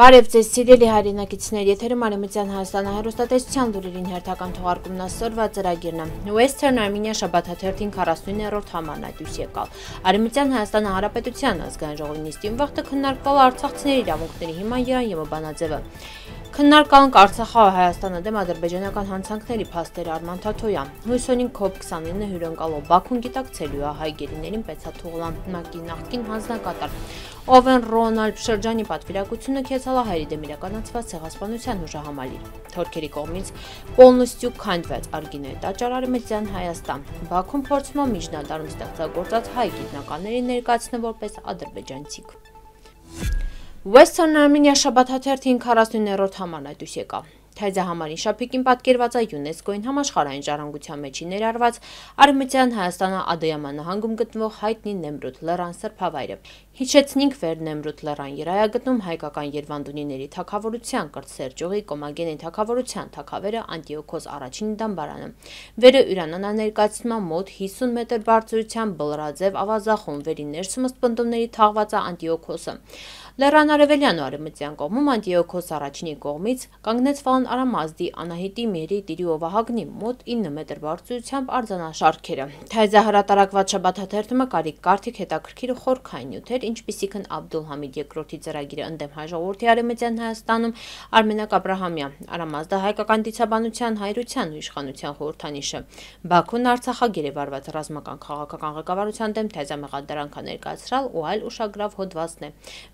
Բարև ձեզ սիրելի հայրենակիցներ, եթերում արեմության Հայաստանը հերոստատեսության լուրերին հերթական թողարկումն ասորվա ծրագիրն է։ Western Armenia շաբաթաթերթին 40-րդ համանատյուս եկավ։ Արեմության Հայաստանը Հանրապետության ազգային ժողովի նիստին վաղտը քննարկվել Արցախցիների իրավունքների հիման Երան Եվբանաձևը։ Քննարկանք Արցախա-Հայաստանը դեմ ադրբեջանական հանցանքների փաստեր Արման Թաթոյան։ Հույսոնին COP 29-ը հյուրընկալող Բաքուն գիտակցելու է հայ գերիներին պետսաթողման մնակի նախկին հանձնակատար։ Օվեն Ռոնալդ Շերջանի պատվիրակությունը քեցալա հայերի դեմ իրականացված ցեղասպանության ուժահամալիր։ Թուրքերի կողմից Պոլնոստյու քանդված արգինե տաճար Արմենիան Հայաստան։ Բաքուն փորձում է միջնադարում ստեղծագործած հայ գիտնականների ներկայացնել որպես ադրբեջանցիք։ Western Armenia շաբաթաթերթին 49-րդ համարն այդուս եկա։ Թայձա համարին շապիկին պատկերված է ՅՈՒՆԵՍԿՕ-ին համաշխարհային ժառանգության մեջի ներառված Արմենիան Հայաստանը Ադոյամա նահանգում գտնվող հայտնի Նեմրութ լեռան սրբավայրը։ Հիշեցնինք վեր Նեմրութ լեռան երայագտնում հայկական Երվանդունիների թակավորության կրծեր ճյուղի կոմագենի թակավորության թակավերը Անտիոքոս առաջին դամբարանը։ Վերը Ուրանանա ներկայացման մոտ 50 մետր բարձրության բլրաձև ավազախում վերի ներսումս պնդումների թաղված է Անտիոքոսը։ Լեռան Արևելյան ու արևմտյան կողմում Անտիոքոս առաջնի կողմից կանգնեց Վան Արամազդի, Անահիտի, Մերի, Տիրի ու Վահագնի մոտ 9 մետր բարձրությամբ արձանաշարքերը։ Թայզահրատարակված շաբաթաթերթումը կարիք կարթիք հետաքրքիր ու խորքային նյութեր, ինչպիսիքն Աբդուլհամիդ II-ի ծրագիրը ընդդեմ հայ ժողովրդի արևմտյան Հայաստանում, Արմենակ Աբրահամյան, Արամազդը հայկական դիցաբանության, հայրության ու իշխանության խորհրդանիշը, Բաքուն Արցախագերե վարված ռազմական քաղաքական ղեկավարության դեմ թեզամեղադրանքա ներկայացրալ ու այլ ուշագրավ հոդվածն է։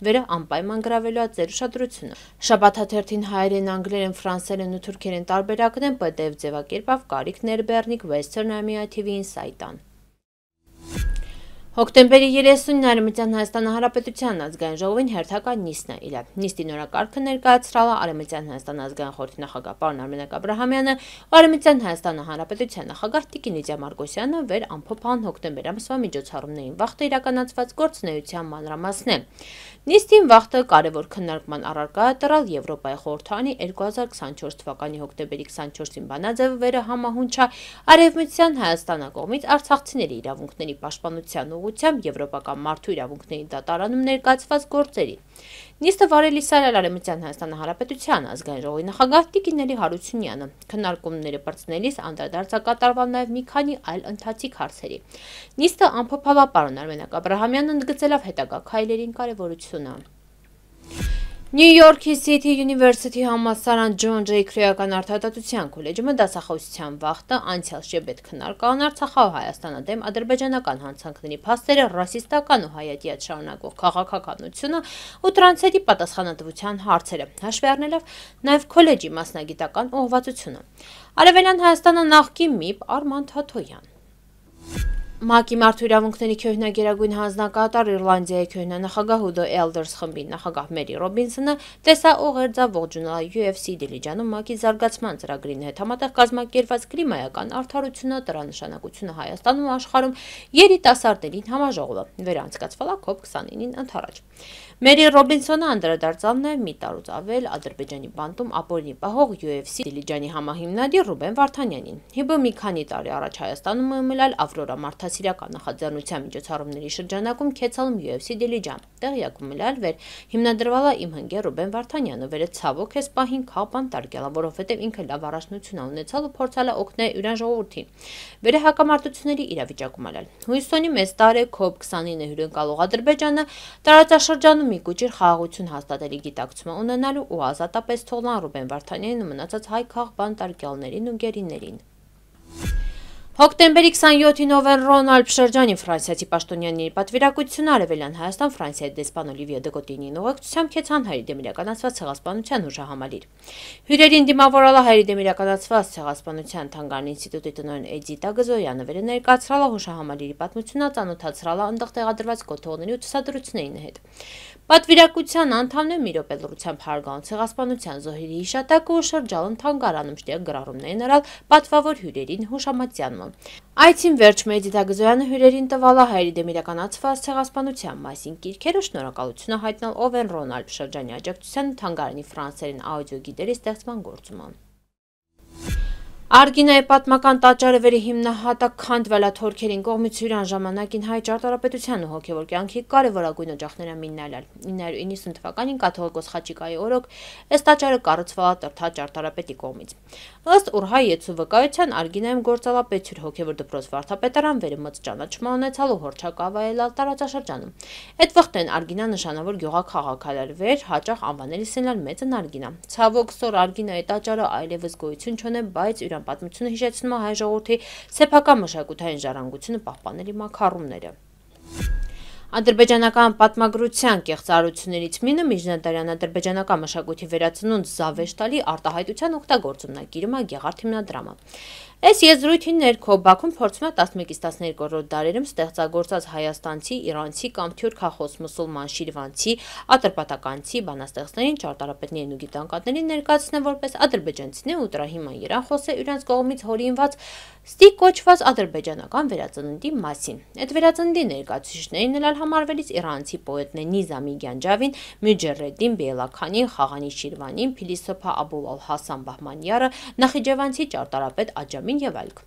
Վերը անպայման գրավելու է ձեր ուշադրությունը։ Շաբաթաթերթին հայերեն, անգլերեն, ֆրանսերեն ու թուրքերեն տարբերակն են PDF ձևակերպավ Կարիկ Ներբեռնիկ, Western Army TV-ին սայտան։ Հոկտեմբերի 30-ին Արևմտյան Հայաստան Հանրապետության ազգային ժողովին հերթական նիստն է իրար։ Նիստի նորակարգը ներկայացրել է Արևմտյան Հայաստան ազգային խորհրդի նախագահ պարոն Արմենակ Աբրահամյանը ու Արևմտյան Հայաստան Հանրապետության նախագահ Տիկին Իջամարկոսյանը վեր ամփոփան հոկտեմբեր ամսվա միջոցառումներին վախտը իրականացված գործունեության մանրամասն է։ Նիստին վախտը կարևոր քննարկման առարկա է տրալ Եվրոպայի խորհրդանի 2024 թվականի հոկտեմբերի 24-ին Վանաձևը վերահամահունչա Արևմտյան Հայաստանա կողմից արցախցիների իրավունքների պաշտպանության ուղղ ուղությամբ Եվրոպական մարդու իրավունքների դատարանում ներկայացված գործերի։ Նիստը վարելի Սարյալ Արեմյան Հայաստան Հանրապետության ազգային ժողովի նախագահ Տիկինելի Հարությունյանը քննարկումները բարձնելիս անդրադարձ է կատարվել նաև մի քանի այլ ընթացիկ հարցերի։ Նիստը ամփոփ հավապարոն Արմենակ Աբրահամյանը ընդգծելով հետագա քայլերին կարևորությունը։ Նյու Յորքի City University համասարան Ջոն Ջեյ Քրեական Արդարադատության քոլեջումը դասախոսության վաղտը անցյալ շաբաթ քննարկան Արցախահայ Հայաստանադեմ ադրբեջանական հանցանքների փաստերը, ռասիստական ու հայատյաց շարունակող քաղաքականությունը ու տրանսերի պատասխանատվության հարցերը, հաշվի առնելով նաև քոլեջի մասնագիտական ուղղվածությունը։ Արևելյան Հայաստանը նախկին MIP Արման Թաթոյան ՄԱԿ-ի մարդու իրավունքների քյոհնագերագույն հանձնակատար Իռլանդիայի քյոհնանախագահ Ուդո Էլդերս խմբի նախագահ Մերի Ռոբինսոնը տեսա ուղերձավող ջնալ UFC Դիլիջանում ՄԱԿ-ի զարգացման ծրագրին հետ համատեղ կազմակերպված կլիմայական արդարությունը դրա նշանակությունը Հայաստանում աշխարհում երիտասարդներին համաժողովը վերանցկացվելա COP29-ին ընթരാճ։ Մերի Ռոբինսոնը անդրադարձավ նաև մի տարուց ավել Ադրբեջանի բանտում ապօրինի պահող UFC Դիլիջանի համահիմնադիր Ռուբեն Վարդանյանին։ Հիբը մի քանի տարի առաջ Հայաստանում ըմելալ Ավրորա Մարթ մարդասիրական նախաձեռնության միջոցառումների շրջանակում Քեցալում UFC Դիլիջան։ Տեղյակում լալվեր հիմնադրվալա իմ հնգեր Ռուբեն Վարդանյանը վերը ցավոք է սպահին քաղբան տարգելա, որովհետև ինքը լավ առաջնություն ունեցալ ու փորձալա օգնել յուրան ժողովրդին։ Վերը հակամարտությունների իրավիճակում ալալ։ Հույսոնի մեծ տարե COP 29-ը հյուրընկալող Ադրբեջանը տարածաշրջանում մի կուճիր խաղաղություն հաստատելի գիտակցումը ունենալու ու ազատապես թողնան Ռուբեն Վարդանյանին մնացած հայ քաղբան տարգելներին ու գերիներին։ Հոկտեմբերի 27-ին Օվեն Ռոնալդ Շերջանին ֆրանսիացի պաշտոնյանի պատվիրակություն արևելյան Հայաստան Ֆրանսիայի դեսպան Օլիվիե Դեկոտինին ուղեկցությամբ կեցան հայերի դեմ իրականացված ցեղասպանության հուշահամալիր։ Հյուրերին դիմավորալը հայերի դեմ իրականացված ցեղասպանության թանգարան ինստիտուտի տնօրեն Էդիտա Գզոյանը վերը ներկայացրալը հուշահամալիրի պատմությունը, ծանոթացրալը այնտեղ տեղադրված կոթողների ու ցուցադրությունների հետ։ Պատվիրակության անդամն է մի րոպե լրությամբ հարգան ցեղասպանության զոհերի հիշատակը ու շրջալն թանգարանում շտեղ գրառումներ ներալ պատվավոր հյուրերին Հուշամատյանն։ Այցին վերջ Մեդիդա Գզոյանը հյուրերին տվալ է հայերի դեմ իրականացված ցեղասպանության մասին կիրքերը շնորհակալությունը հայտնել Օվեն Ռոնալդ շրջանի աջակցության թանգարանի ֆրանսերեն աուդիո գիդերի ստեղծման գործումը։ Արգինայի պատմական տաճարևերի հիմնահատակ քանդվելա թորքերին կողմից հյուրան ժամանակին հայ ճարտարապետության ու հոգևոր կյանքի կարևորագույն օջախները միննալալ։ 990 թվականին կաթողիկոս Խաչիկայի օրոք այս տաճարը կառուցվա Տրթա ճարտարապետի կողմից։ Ըստ Ուրհայ Եծու վկայության Արգինայում գործալապետ հյուր հոգևոր դպրոց վարդապետարան վերմած ճանաչման ունեցալ ու հորչակավայելալ տարածաշրջանում։ Այդ վղտեն Արգինա նշանավոր գյուղաքաղաքալար վեր հաճախ անվանել սենալ մեծն Արգինա։ Ցավոք սոր Արգինայի տաճարը այլևս գոյություն չունե, բայց իր Հայաստան պատմությունը հիշեցնում է հայ ժողովրդի սեփական մշակութային ժառանգությունը պահպանելի մակարումները։ Ադրբեջանական պատմագրության կեղծարություններից մինը միջնադարյան ադրբեջանական մշակույթի վերացնունդ զավեշտալի արտահայտության օգտագործումն է գիրում է Գեղարդ հիմնադրամը։ Այս եզրույթի ներքո Բաքուն փորձում է 11-ից 12-րդ դարերում ստեղծագործած հայաստանցի, իրանցի կամ թյուրքախոս մուսուլման շիրվանցի, ատրպատականցի, բանաստեղծներին, ճարտարապետներին ու գիտանկատներին ներկայացնել որպես ադրբեջանցիներ ու տրահիման երախոս է իրանց կողմից հորինված ստի կոչված ադրբեջանական վերածննդի մասին։ Այդ վերածննդի ներկայացուցիչներին ելալ համարվելից իրանցի պոետներ Նիզամի Գանջավին, Մյուջերեդին, Բելականին, Խաղանի Շիրվանին, Փիլիսոփա Աբուլ Ալ-Հասան Բահմանյարը, Նախիջևանցի ճարտարապետ Աջամ վիտամին եւ այլք։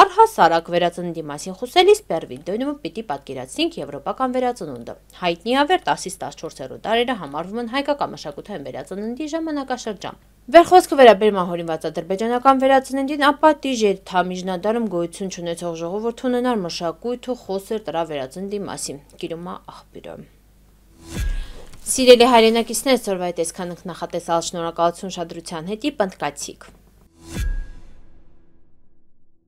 Առհասարակ վերածննդի մասին խոսելիս Պերվինդոյնումը պիտի պատկերացնենք եվրոպական վերածնունդը։ Հայտնի ավեր 10-ից 14-րդ դարերը համարվում են հայկական մշակութային վերածննդի ժամանակաշրջան։ Վերխոսքը վերաբերման հորինված ադրբեջանական վերածննդին, ապա տիժեր թամիժնադարում գոյություն չունեցող ժողովուրդ ունենար մշակույթ ու խոսեր դրա վերածնդի մասին։ Կիրումա աղբյուրը։ Սիրելի հայրենակիցներ, սորվայ տեսքանք նախատեսալ շնորակալություն շադրության հետի պնդկացիք։